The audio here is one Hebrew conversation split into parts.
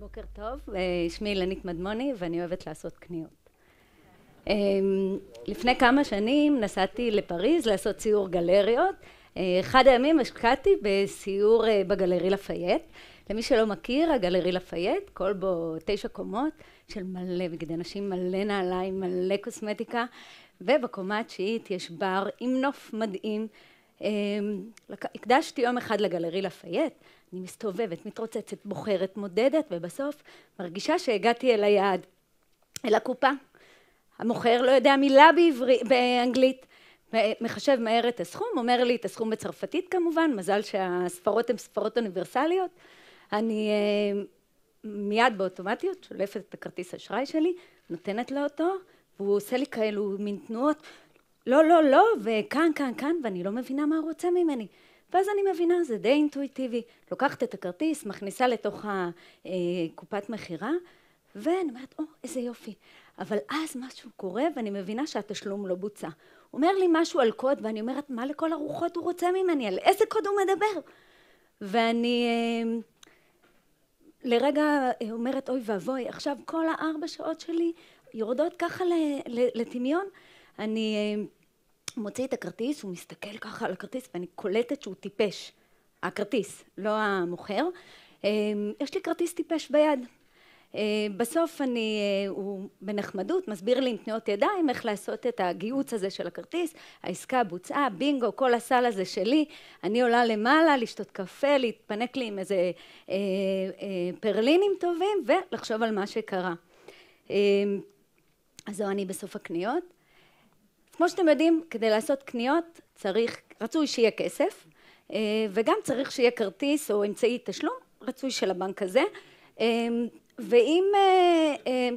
בוקר טוב, אה, שמי אילנית מדמוני ואני אוהבת לעשות קניות. אה, אמ, לפני כמה שנים נסעתי לפריז לעשות סיור גלריות. אה, אחד הימים השקעתי בסיור בגלרי לפייט. למי שלא מכיר, הגלרי לפייט, כל בו תשע קומות של מלא בגדי נשים, מלא נעליים, מלא קוסמטיקה, ובקומה התשיעית יש בר עם נוף מדהים. אמ, הקדשתי יום אחד לגלרי לפייט. אני מסתובבת, מתרוצצת, בוחרת, מודדת, ובסוף מרגישה שהגעתי אל היעד, אל הקופה. המוכר לא יודע מילה בעברי, באנגלית, מחשב מהר את הסכום, אומר לי את הסכום בצרפתית כמובן, מזל שהספרות הן ספרות אוניברסליות. אני אה, מיד באוטומטיות שולפת את הכרטיס אשראי שלי, נותנת לו אותו, והוא עושה לי כאלו מין תנועות, לא, לא, לא, וכאן, כאן, כאן, ואני לא מבינה מה הוא רוצה ממני. ואז אני מבינה, זה די אינטואיטיבי. לוקחת את הכרטיס, מכניסה לתוך הקופת אה, מכירה, ואני אומרת, או, oh, איזה יופי. אבל אז משהו קורה ואני מבינה שהתשלום לא בוצע. הוא אומר לי משהו על קוד, ואני אומרת, מה לכל הרוחות הוא רוצה ממני? על איזה קוד הוא מדבר? ואני אה, לרגע אה, אומרת, אוי ואבוי, עכשיו כל הארבע שעות שלי יורדות ככה לטמיון. אני הוא מוציא את הכרטיס, הוא מסתכל ככה על הכרטיס ואני קולטת שהוא טיפש. הכרטיס, לא המוכר. אה, יש לי כרטיס טיפש ביד. אה, בסוף אני, אה, הוא בנחמדות מסביר לי עם תנועות ידיים איך לעשות את הגיוץ הזה של הכרטיס, העסקה בוצעה, בינגו, כל הסל הזה שלי, אני עולה למעלה לשתות קפה, להתפנק לי עם איזה אה, אה, פרלינים טובים ולחשוב על מה שקרה. אה, אז זו אני בסוף הקניות. כמו שאתם יודעים, כדי לעשות קניות צריך, רצוי שיהיה כסף, אה, וגם צריך שיהיה כרטיס או אמצעי תשלום, רצוי של הבנק הזה, אה, ואם... אה,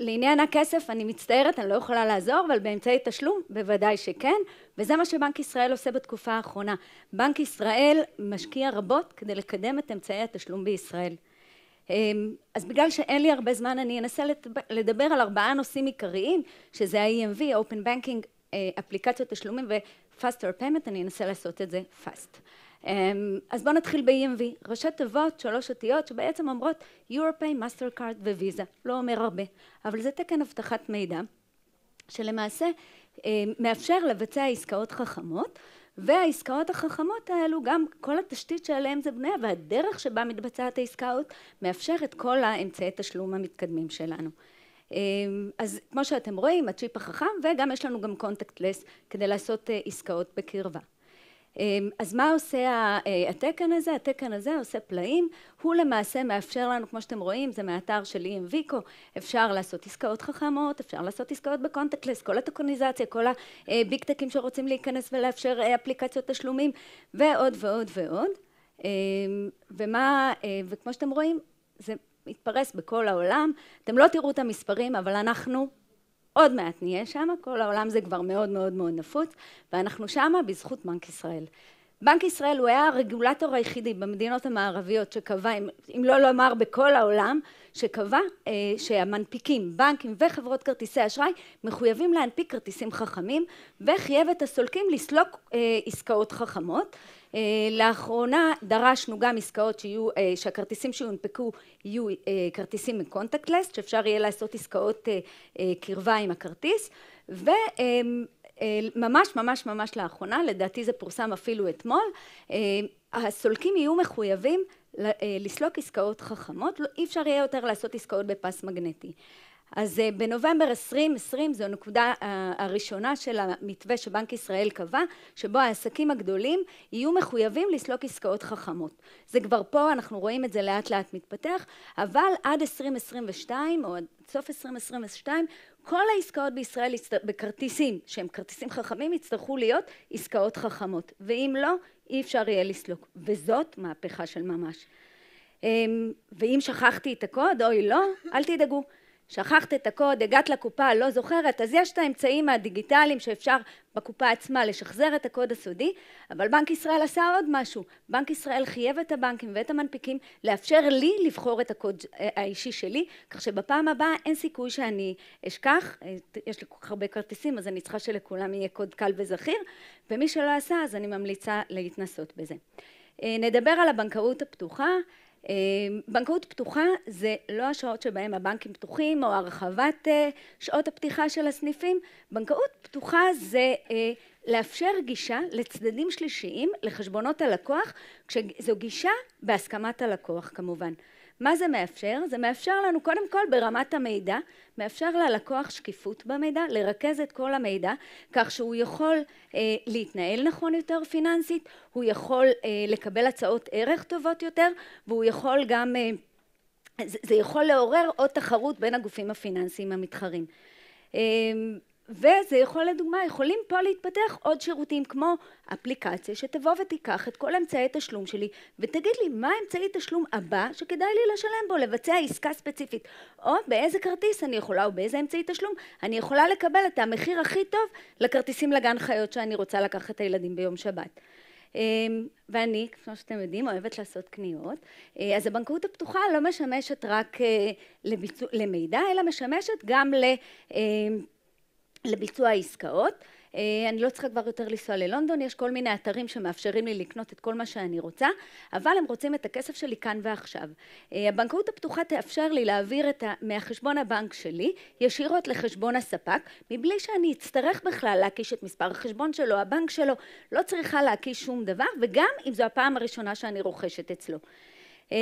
לעניין הכסף אני מצטערת, אני לא יכולה לעזור, אבל באמצעי תשלום בוודאי שכן, וזה מה שבנק ישראל עושה בתקופה האחרונה. בנק ישראל משקיע רבות כדי לקדם את אמצעי התשלום בישראל. אמ, אז בגלל שאין לי הרבה זמן אני אנסה לדבר על ארבעה נושאים עיקריים שזה ה-EMV, Open Banking, אה, אפליקציות תשלומים ו-Faster Payment, אני אנסה לעשות את זה fast. אמ, אז בואו נתחיל ב-EMV, ראשי תיבות, שלוש אותיות שבעצם אומרות Europay, מאסטרקארד וויזה, לא אומר הרבה, אבל זה תקן אבטחת מידע שלמעשה אמ, מאפשר לבצע עסקאות חכמות והעסקאות החכמות האלו, גם כל התשתית שעליהן זה בניה והדרך שבה מתבצעת העסקאות מאפשר את כל האמצעי תשלום המתקדמים שלנו. אמ, אז כמו שאתם רואים, הצ'יפ החכם וגם יש לנו גם קונטקט לס כדי לעשות אה, עסקאות בקרבה. אמ, אז מה עושה אה, התקן הזה? התקן הזה עושה פלאים, הוא למעשה מאפשר לנו, כמו שאתם רואים, זה מהאתר של EM ויקו, אפשר לעשות עסקאות חכמות, אפשר לעשות עסקאות בקונטקטלס, כל הטוקוניזציה, כל הביג אה, טקים שרוצים להיכנס ולאפשר אה, אפליקציות תשלומים, ועוד ועוד ועוד. אמ, ומה, וכמו שאתם רואים, זה מתפרס בכל העולם. אתם לא תראו את המספרים, אבל אנחנו עוד מעט נהיה שם, כל העולם זה כבר מאוד מאוד מאוד נפוץ, ואנחנו שם בזכות בנק ישראל. בנק ישראל הוא היה הרגולטור היחידי במדינות המערביות שקבע, אם, אם לא לומר בכל העולם, שקבע אה, שהמנפיקים, בנקים וחברות כרטיסי אשראי מחויבים להנפיק כרטיסים חכמים וחייב את הסולקים לסלוק אה, עסקאות חכמות. אה, לאחרונה דרשנו גם עסקאות שיהיו, אה, שהכרטיסים שיונפקו יהיו אה, כרטיסים מקונטקטלסט, שאפשר יהיה לעשות עסקאות קרבה עם הכרטיס, וממש אמ, ממש ממש לאחרונה, לדעתי זה פורסם אפילו אתמול, הסולקים יהיו מחויבים לסלוק עסקאות חכמות, לא, אי אפשר יהיה יותר לעשות עסקאות בפס מגנטי. אז אה, בנובמבר 2020 זו הנקודה אה, הראשונה של המתווה שבנק ישראל קבע, שבו העסקים הגדולים יהיו מחויבים לסלוק עסקאות חכמות. זה כבר פה, אנחנו רואים את זה לאט לאט מתפתח, אבל עד 2022 או עד סוף 2022 כל העסקאות בישראל בכרטיסים שהם כרטיסים חכמים יצטרכו להיות עסקאות חכמות ואם לא אי אפשר יהיה לסלוק וזאת מהפכה של ממש אמ, ואם שכחתי את הקוד אוי לא אל תדאגו שכחת את הקוד, הגעת לקופה, לא זוכרת, אז יש את האמצעים הדיגיטליים שאפשר בקופה עצמה לשחזר את הקוד הסודי, אבל בנק ישראל עשה עוד משהו. בנק ישראל חייב את הבנקים ואת המנפיקים לאפשר לי לבחור את הקוד אה, האישי שלי, כך שבפעם הבאה אין סיכוי שאני אשכח, אה, יש לי כל כך הרבה כרטיסים אז אני צריכה שלכולם יהיה קוד קל וזכיר, ומי שלא עשה אז אני ממליצה להתנסות בזה. אה, נדבר על הבנקאות הפתוחה, אה, בנקאות פתוחה זה לא השעות שבהן הבנקים פתוחים או הרחבת אה, שעות הפתיחה של הסניפים, בנקאות פתוחה זה אה, לאפשר גישה לצדדים שלישיים לחשבונות הלקוח, כשזו גישה בהסכמת הלקוח כמובן. מה זה מאפשר? זה מאפשר לנו קודם כל ברמת המידע, מאפשר ללקוח שקיפות במידע, לרכז את כל המידע, כך שהוא יכול אה, להתנהל נכון יותר פיננסית, הוא יכול אה, לקבל הצעות ערך טובות יותר, והוא יכול גם, אה, זה, זה יכול לעורר עוד תחרות בין הגופים הפיננסיים המתחרים. אה, וזה יכול לדוגמה, יכולים פה להתפתח עוד שירותים כמו אפליקציה שתבוא ותיקח את כל אמצעי תשלום שלי ותגיד לי מה אמצעי תשלום הבא שכדאי לי לשלם בו, לבצע עסקה ספציפית או באיזה כרטיס אני יכולה או באיזה אמצעי תשלום אני יכולה לקבל את המחיר הכי טוב לכרטיסים לגן חיות שאני רוצה לקחת את הילדים ביום שבת. אמ, ואני, כמו שאתם יודעים, אוהבת לעשות קניות, אה, אז הבנקאות הפתוחה לא משמשת רק אה, למידע, אלא משמשת גם ל... אמ, לביצוע העסקאות. אה, אני לא צריכה כבר יותר לנסוע ללונדון, יש כל מיני אתרים שמאפשרים לי לקנות את כל מה שאני רוצה, אבל הם רוצים את הכסף שלי כאן ועכשיו. אה, הבנקאות הפתוחה תאפשר לי להעביר את ה... מהחשבון הבנק שלי ישירות לחשבון הספק, מבלי שאני אצטרך בכלל להקיש את מספר החשבון שלו, הבנק שלו, לא צריכה להקיש שום דבר, וגם אם זו הפעם הראשונה שאני רוכשת אצלו. אה,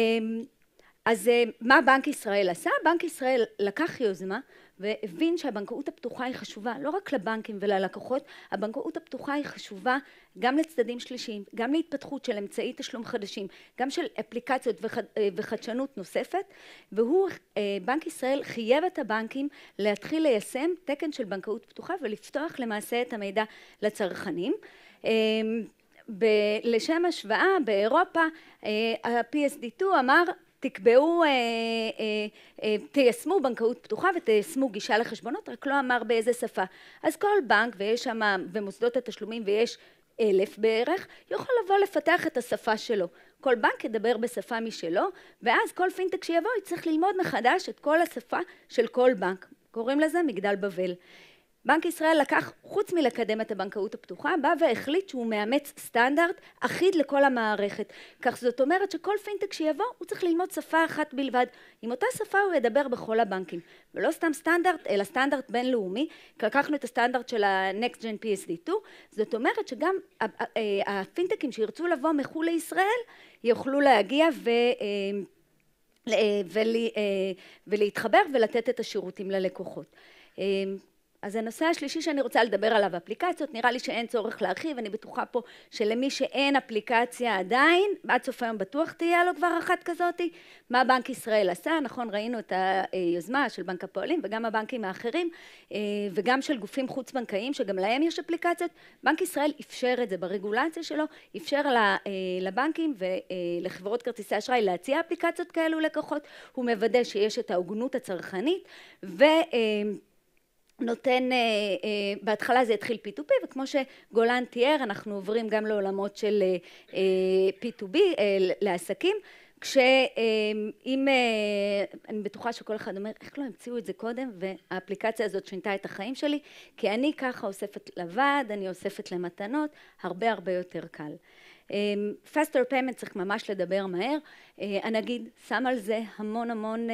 אז מה בנק ישראל עשה? בנק ישראל לקח יוזמה והבין שהבנקאות הפתוחה היא חשובה לא רק לבנקים וללקוחות, הבנקאות הפתוחה היא חשובה גם לצדדים שלישיים, גם להתפתחות של אמצעי תשלום חדשים, גם של אפליקציות אה, וחדשנות נוספת, והוא, אה, בנק ישראל חייב את הבנקים להתחיל ליישם תקן של בנקאות פתוחה ולפתוח למעשה את המידע לצרכנים. אה, ב- לשם השוואה באירופה ה-PSD2 אמר תקבעו, אה, אה, אה, תיישמו בנקאות פתוחה ותיישמו גישה לחשבונות, רק לא אמר באיזה שפה. אז כל בנק ויש שם, ומוסדות התשלומים ויש אלף בערך, יכול לבוא לפתח את השפה שלו. כל בנק ידבר בשפה משלו, ואז כל פינטק שיבוא יצטרך ללמוד מחדש את כל השפה של כל בנק. קוראים לזה מגדל בבל. בנק ישראל לקח, חוץ מלקדם את הבנקאות הפתוחה, בא והחליט שהוא מאמץ סטנדרט אחיד לכל המערכת. כך זאת אומרת שכל פינטק שיבוא, הוא צריך ללמוד שפה אחת בלבד. עם אותה שפה הוא ידבר בכל הבנקים. ולא סתם סטנדרט, אלא סטנדרט בינלאומי. לקחנו את הסטנדרט של ה-next gen PSD2, זאת אומרת שגם אה, אה, אה, הפינטקים שירצו לבוא מחו"ל לישראל, יוכלו להגיע ו... ולהתחבר ולתת את השירותים ללקוחות. אז הנושא השלישי שאני רוצה לדבר עליו, אפליקציות, נראה לי שאין צורך להרחיב, אני בטוחה פה שלמי שאין אפליקציה עדיין, עד סוף היום בטוח תהיה לו כבר אחת כזאתי. מה בנק ישראל עשה, נכון, ראינו את היוזמה של בנק הפועלים וגם הבנקים האחרים, אה, וגם של גופים חוץ-בנקאיים, שגם להם יש אפליקציות. בנק ישראל אפשר את זה ברגולציה שלו, אפשר אה, לבנקים ולחברות אה, כרטיסי אשראי להציע אפליקציות כאלו לקוחות, הוא מוודא שיש את ההוגנות הצרכנית, ו... נותן, אה, אה, בהתחלה זה התחיל P2P וכמו שגולן תיאר אנחנו עוברים גם לעולמות של אה, אה P2B אה, לעסקים כשאם, אה, אה, אני בטוחה שכל אחד אומר, איך לא המציאו את זה קודם, והאפליקציה הזאת שינתה את החיים שלי, כי אני ככה אוספת לבד, אני אוספת למתנות, הרבה הרבה יותר קל. אמ, faster payment צריך ממש לדבר מהר, uh, הנגיד שם על זה המון המון uh,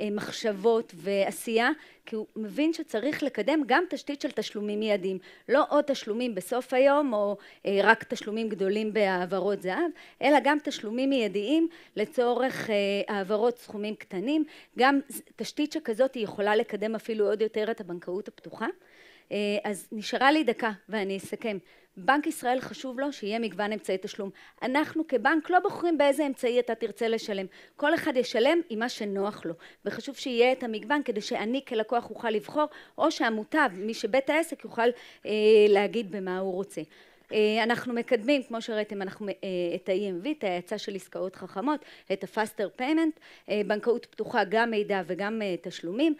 uh, מחשבות ועשייה, כי הוא מבין שצריך לקדם גם תשתית של תשלומים מיידיים, לא עוד תשלומים בסוף היום או uh, רק תשלומים גדולים בהעברות זהב, אלא גם תשלומים מיידיים לצורך uh, העברות סכומים קטנים, גם תשתית שכזאת היא יכולה לקדם אפילו עוד יותר את הבנקאות הפתוחה. אז נשארה לי דקה ואני אסכם. בנק ישראל חשוב לו שיהיה מגוון אמצעי תשלום. אנחנו כבנק לא בוחרים באיזה אמצעי אתה תרצה לשלם. כל אחד ישלם עם מה שנוח לו, וחשוב שיהיה את המגוון כדי שאני כלקוח אוכל לבחור, או שהמוטב, מי שבית העסק, יוכל אה, להגיד במה הוא רוצה. אה, אנחנו מקדמים, כמו שראיתם, אנחנו אה, את ה-EMV, את ההאצה של עסקאות חכמות, את ה-Faster Payment, אה, בנקאות פתוחה גם מידע וגם תשלומים.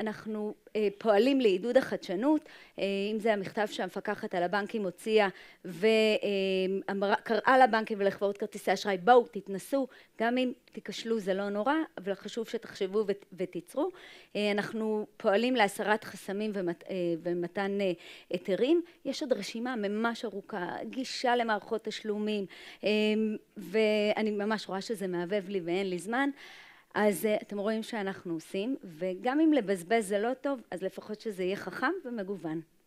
אנחנו פועלים לעידוד החדשנות, אם זה המכתב שהמפקחת על הבנקים הוציאה וקראה לבנקים ולחברות כרטיסי אשראי, בואו תתנסו גם אם תיכשלו זה לא נורא, אבל חשוב שתחשבו ותיצרו. אה, אנחנו פועלים להסרת חסמים ומת, אה, ומתן אה, היתרים. יש עוד רשימה ממש ארוכה, גישה למערכות תשלומים, אמ, ואני ממש רואה שזה מהבהב לי ואין לי זמן. אז אתם רואים שאנחנו עושים, וגם אם לבזבז זה לא טוב, אז לפחות שזה יהיה חכם ומגוון.